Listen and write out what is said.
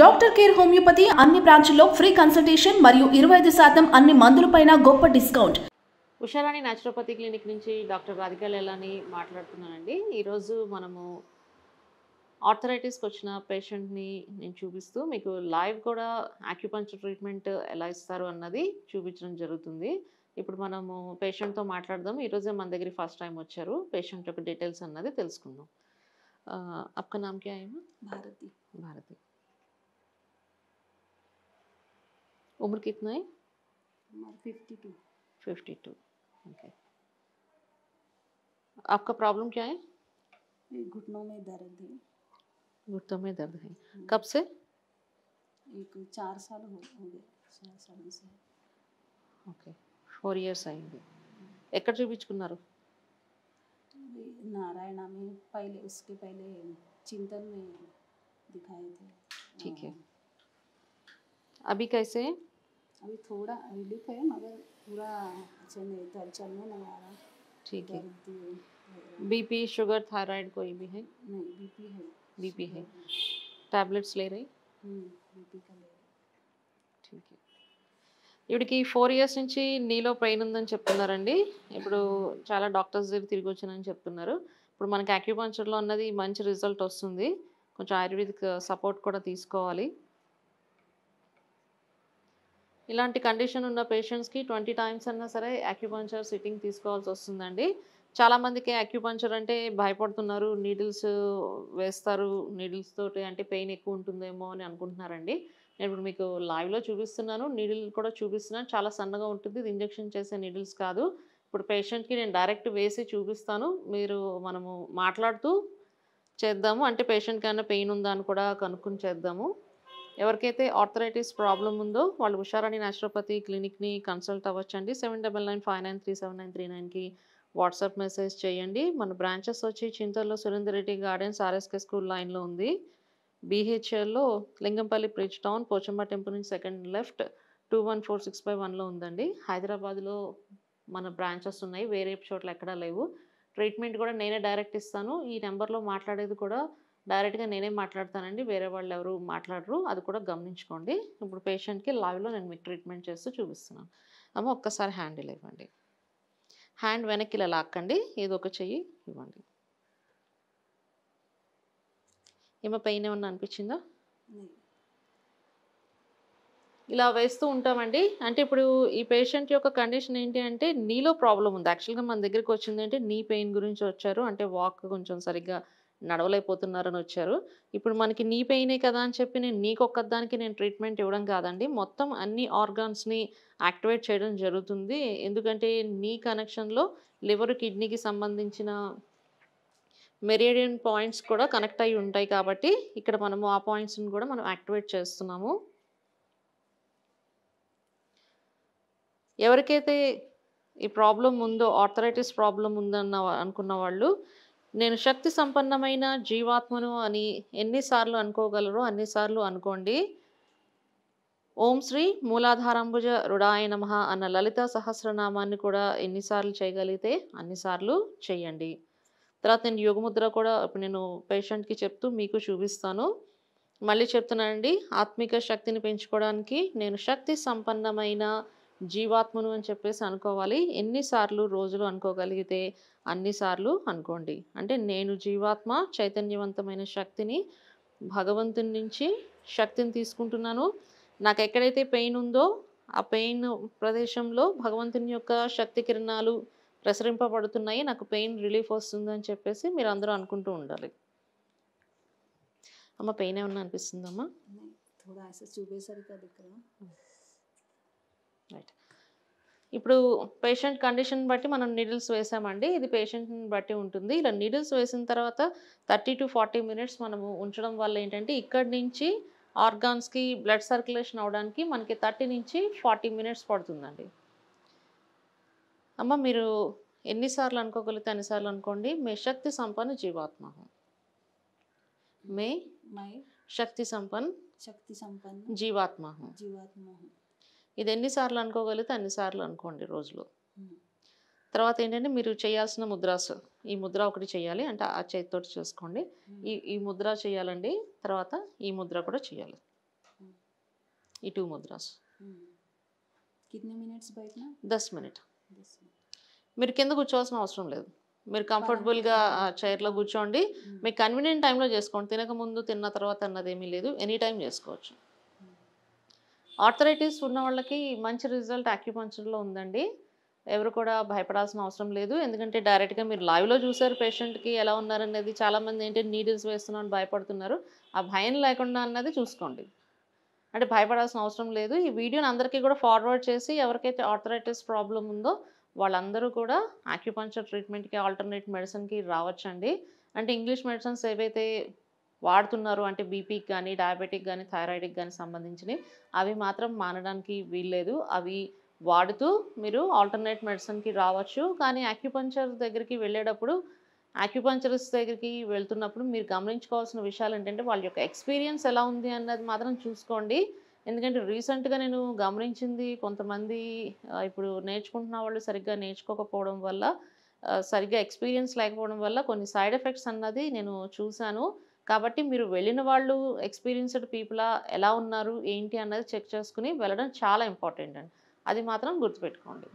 Doctor care homeopathy అన్ని బ్రాంచ్ల్లో free consultation మరియు ఇరవై ఐదు శాతం అన్ని మందులపైన గొప్ప డిస్కౌంట్ ఉషారాణి న్యాచురోపతి క్లినిక్ నుంచి డాక్టర్ రాధిక లేలాని మాట్లాడుతున్నానండి ఈరోజు మనము ఆర్థరైటిస్కి వచ్చిన పేషెంట్ని నేను చూపిస్తూ మీకు లైవ్ కూడా ఆక్యుపంచర్ ట్రీట్మెంట్ ఎలా ఇస్తారు అన్నది చూపించడం జరుగుతుంది ఇప్పుడు మనము పేషెంట్తో మాట్లాడదాం ఈరోజే మన దగ్గర ఫస్ట్ టైం వచ్చారు పేషెంట్ యొక్క డీటెయిల్స్ అన్నది తెలుసుకుందాం आपका నామకే ఆయన భారతి భారతి उम्र कितना है fifty two fifty two okay आपका प्रॉब्लम क्या है घुटनों में दर्द है घुटनों में दर्द है हम्म। कब से एक चार साल हो गए चार साल से ఓకే ఫోర్ ఇయర్స్ అయింది ఎక్కడ చూపించుకున్నారు नारायणा में पहले उसके पहले चिंतन में दिखाए थे ठीक है हाँ। अभी कैसे हैं अभी थोड़ा रिलीफ है मगर पूरा अच्छा नहीं दर्द चलने नहीं आ रहा ठीक है बीपी शुगर थायराइड कोई भी है नहीं बीपी है बीपी है టాబ్లెట్స్ లే రై ఇవిడికి ఫోర్ ఇయర్స్ నుంచి నీలో పెయిన్ ఉందని చెప్తున్నారండి ఇప్పుడు చాలా డాక్టర్స్ దగ్గర తిరిగి వచ్చానని చెప్తున్నారు ఇప్పుడు మనకి అక్యుపంచర్లో ఉన్నది మంచి రిజల్ట్ వస్తుంది కొంచెం ఆయుర్వేదిక్ సపోర్ట్ కూడా తీసుకోవాలి ఇలాంటి కండిషన్ ఉన్న పేషెంట్స్కి ట్వంటీ టైమ్స్ అన్నా సరే అక్యుపంచర్ సిట్టింగ్ తీసుకోవాల్సి వస్తుందండి చాలామందికి అక్యుపంచర్ అంటే భయపడుతున్నారు నీడిల్స్ వేస్తారు నీడిల్స్ తోటి అంటే పెయిన్ ఎక్కువ ఉంటుందేమో అని అనుకుంటున్నారండి నేను ఇప్పుడు మీకు లైవ్లో చూపిస్తున్నాను నీడిల్ కూడా చూపిస్తున్నాను చాలా సన్నగా ఉంటుంది ఇది ఇంజెక్షన్ చేసే నీడిల్స్ కాదు ఇప్పుడు పేషెంట్కి నేను డైరెక్ట్ వేసి చూపిస్తాను మీరు మనము మాట్లాడుతూ చేద్దాము అంటే పేషెంట్కి ఏమైనా పెయిన్ ఉందా అని కూడా కనుక్కుని చేద్దాము ఎవరికైతే ఆర్థరైటిస్ ప్రాబ్లం ఉందో వాళ్ళు హుషారాణి న్యాచురోపతి క్లినిక్ని కన్సల్ట్ అవ్వచ్చండి seven double nine five nine three seven nine three నైన్కి వాట్సాప్ మెసేజ్ చేయండి మన బ్రాంచెస్ వచ్చి చింతల్లో Surender Reddy gardens RSK school లైన్లో ఉంది బీహెచ్ఎల్లో Lingampally bridge town Pochamma temple నుంచి second left two one four six five వన్లో ఉందండి హైదరాబాద్లో మన బ్రాంచెస్ ఉన్నాయి వేరే చోట్ల ఎక్కడా లేవు ట్రీట్మెంట్ కూడా నేనే డైరెక్ట్ ఇస్తాను ఈ నెంబర్లో మాట్లాడేది కూడా డైరెక్ట్గా నేనే మాట్లాడతానండి వేరే వాళ్ళు ఎవరు మాట్లాడరు అది కూడా గమనించుకోండి ఇప్పుడు పేషెంట్కి లైవ్లో నేను మీకు ట్రీట్మెంట్ చేస్తూ చూపిస్తున్నాను అమ్మ ఒక్కసారి హ్యాండిల్ ఇవ్వండి హ్యాండ్ వెనక్కి ఇలా లాక్కండి ఇది ఒక చెయ్యి ఇవ్వండి ఏమో పెయిన్ ఏమన్నా అనిపించిందా ఇలా వేస్తూ ఉంటామండి అంటే ఇప్పుడు ఈ పేషెంట్ యొక్క కండిషన్ ఏంటి అంటే నీలో ప్రాబ్లం ఉంది యాక్చువల్గా మన దగ్గరికి వచ్చింది అంటే నీ పెయిన్ గురించి వచ్చారు అంటే వాక్ కొంచెం సరిగ్గా నడవలేకపోతున్నారని వచ్చారు ఇప్పుడు మనకి నీ పెయినే కదా అని చెప్పి నేను నీకొక్కదానికి నేను ట్రీట్మెంట్ ఇవ్వడం కాదండి మొత్తం అన్ని ఆర్గాన్స్ని యాక్టివేట్ చేయడం జరుగుతుంది ఎందుకంటే నీ కనెక్షన్లో లివర్ కిడ్నీకి సంబంధించిన మెరిడియన్ పాయింట్స్ కూడా కనెక్ట్ అయి ఉంటాయి కాబట్టి ఇక్కడ మనము ఆ పాయింట్స్ని కూడా మనం యాక్టివేట్ చేస్తున్నాము ఎవరికైతే ఈ ప్రాబ్లం ఉందో ఆర్థరైటిస్ ప్రాబ్లం ఉందన్న అనుకున్న వాళ్ళు నేను శక్తి సంపన్నమైన జీవాత్మను అని ఎన్నిసార్లు అనుకోగలరో అన్నిసార్లు అనుకోండి ఓం శ్రీ మూలాధారంభుజ రుడాయ నమ అన్న లలిత సహస్రనామాన్ని కూడా ఎన్నిసార్లు చేయగలిగితే అన్నిసార్లు చేయండి తర్వాత నేను యోగముద్ర కూడా ఇప్పుడు నేను పేషెంట్కి చెప్తూ మీకు చూపిస్తాను మళ్ళీ చెప్తున్నానండి ఆత్మిక శక్తిని పెంచుకోవడానికి నేను శక్తి సంపన్నమైన జీవాత్మను అని చెప్పేసి అనుకోవాలి ఎన్నిసార్లు రోజులు అనుకోగలిగితే అన్నిసార్లు అనుకోండి అంటే నేను జీవాత్మ చైతన్యవంతమైన శక్తిని భగవంతుని నుంచి శక్తిని తీసుకుంటున్నాను నాకు ఎక్కడైతే పెయిన్ ఉందో ఆ పెయిన్ ప్రదేశంలో భగవంతుని యొక్క శక్తి కిరణాలు ప్రసరింపబడుతున్నాయి నాకు పెయిన్ రిలీఫ్ వస్తుందని చెప్పేసి మీరు అందరూ అనుకుంటూ ఉండాలి అమ్మ పెయిన్ ఏమన్నా అనిపిస్తుందమ్మా రైట్ ఇప్పుడు పేషెంట్ కండిషన్ బట్టి మనం నీడిల్స్ వేసామండి ఇది పేషెంట్ని బట్టి ఉంటుంది ఇలా నీడిల్స్ వేసిన తర్వాత థర్టీ టు ఫార్టీ మినిట్స్ మనము ఉంచడం వల్ల ఏంటంటే ఇక్కడి నుంచి ఆర్గాన్స్కి బ్లడ్ సర్క్యులేషన్ అవడానికి మనకి థర్టీ నుంచి ఫార్టీ మినిట్స్ పడుతుందండి అమ్మ మీరు ఎన్నిసార్లు అనుకోగలిగితే అన్నిసార్లు అనుకోండి మే శక్తి సంపన్న జీవాత్మ మే మై శక్తి సంపన్న శక్తి సంపన్న జీవాత్మ జీవాత్మ ఇది ఎన్నిసార్లు అనుకోగలిగితే అన్నిసార్లు అనుకోండి రోజులో తర్వాత ఏంటంటే మీరు చేయాల్సిన ముద్రాస్ ఈ ముద్ర ఒకటి చేయాలి అంటే ఆ చేతితో చేసుకోండి ఈ ఈ ముద్ర చేయాలండి తర్వాత ఈ ముద్ర కూడా చేయాలి ఈ టూ ముద్రాస్ మినిట్స్ దస్ మినిట్ మీరు కింద కూర్చోవాల్సిన అవసరం లేదు మీరు కంఫర్టబుల్గా చైర్లో కూర్చోండి మీకు కన్వీనియంట్ టైంలో చేసుకోండి తినక ముందు తిన్న తర్వాత అన్నది ఏమీ లేదు ఎనీ టైం చేసుకోవచ్చు ఆర్థరైటిస్ ఉన్న వాళ్ళకి మంచి రిజల్ట్ యాక్యుపంచర్లో ఉందండి ఎవరు కూడా భయపడాల్సిన అవసరం లేదు ఎందుకంటే డైరెక్ట్గా మీరు లైవ్లో చూసారు పేషెంట్కి ఎలా ఉన్నారనేది చాలామంది ఏంటి నీడిల్స్ వేస్తున్నాం అని భయపడుతున్నారు ఆ భయం లేకుండా అన్నది చూసుకోండి అంటే భయపడాల్సిన అవసరం లేదు ఈ వీడియోని అందరికీ కూడా ఫార్వర్డ్ చేసి ఎవరికైతే ఆర్థరైటిస్ ప్రాబ్లం ఉందో వాళ్ళందరూ కూడా ఆక్యుపంచర్ ట్రీట్మెంట్కి ఆల్టర్నేట్ మెడిసిన్కి రావచ్చండి అంటే ఇంగ్లీష్ మెడిసిన్స్ ఏవైతే వాడుతున్నారు అంటే బీపీకి కానీ డయాబెటిక్ కానీ థైరాయిడ్కి కానీ సంబంధించినవి అవి మాత్రం మానడానికి వీల్లేదు అవి వాడుతూ మీరు ఆల్టర్నేట్ మెడిసిన్కి రావచ్చు కానీ అక్యుపంచర్ దగ్గరికి వెళ్ళేటప్పుడు అక్యుపంచరిస్ట్ దగ్గరికి వెళ్తున్నప్పుడు మీరు గమనించుకోవాల్సిన విషయాలు ఏంటంటే వాళ్ళ యొక్క ఎక్స్పీరియన్స్ ఎలా ఉంది అన్నది మాత్రం చూసుకోండి ఎందుకంటే రీసెంట్గా నేను గమనించింది కొంతమంది ఇప్పుడు నేర్చుకుంటున్న వాళ్ళు సరిగ్గా నేర్చుకోకపోవడం వల్ల సరిగ్గా ఎక్స్పీరియన్స్ లేకపోవడం వల్ల కొన్ని సైడ్ ఎఫెక్ట్స్ అన్నది నేను చూశాను కాబట్టి మీరు వెళ్ళిన వాళ్ళు ఎక్స్పీరియన్స్డ్ పీపులా ఎలా ఉన్నారు ఏంటి అన్నది చెక్ చేసుకుని వెళ్ళడం చాలా ఇంపార్టెంట్ అండి అది మాత్రం గుర్తుపెట్టుకోండి